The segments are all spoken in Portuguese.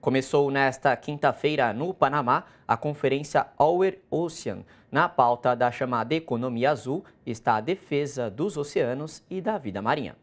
Começou nesta quinta-feira, no Panamá, a conferência Our Ocean. Na pauta da chamada Economia Azul está a defesa dos oceanos e da vida marinha.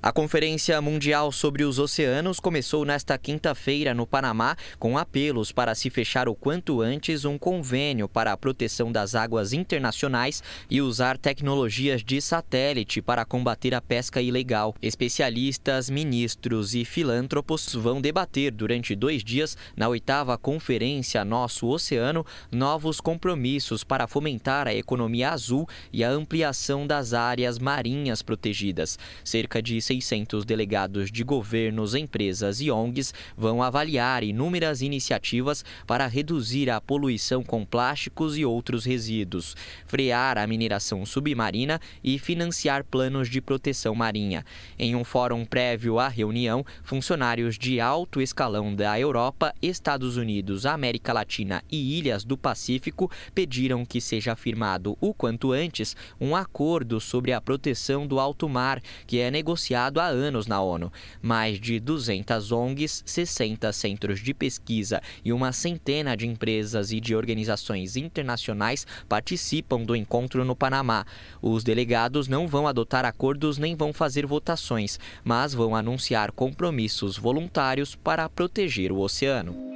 A Conferência Mundial sobre os Oceanos começou nesta quinta-feira no Panamá com apelos para se fechar o quanto antes um convênio para a proteção das águas internacionais e usar tecnologias de satélite para combater a pesca ilegal. Especialistas, ministros e filântropos vão debater durante dois dias, na oitava Conferência Nosso Oceano, novos compromissos para fomentar a economia azul e a ampliação das áreas marinhas protegidas. Cerca de 1.600 delegados de governos, empresas e ONGs vão avaliar inúmeras iniciativas para reduzir a poluição com plásticos e outros resíduos, frear a mineração submarina e financiar planos de proteção marinha. Em um fórum prévio à reunião, funcionários de alto escalão da Europa, Estados Unidos, América Latina e ilhas do Pacífico pediram que seja firmado o quanto antes um acordo sobre a proteção do alto mar, que é negociado ligado há anos na ONU. Mais de 200 ONGs, 60 centros de pesquisa e uma centena de empresas e de organizações internacionais participam do encontro no Panamá. Os delegados não vão adotar acordos nem vão fazer votações, mas vão anunciar compromissos voluntários para proteger o oceano.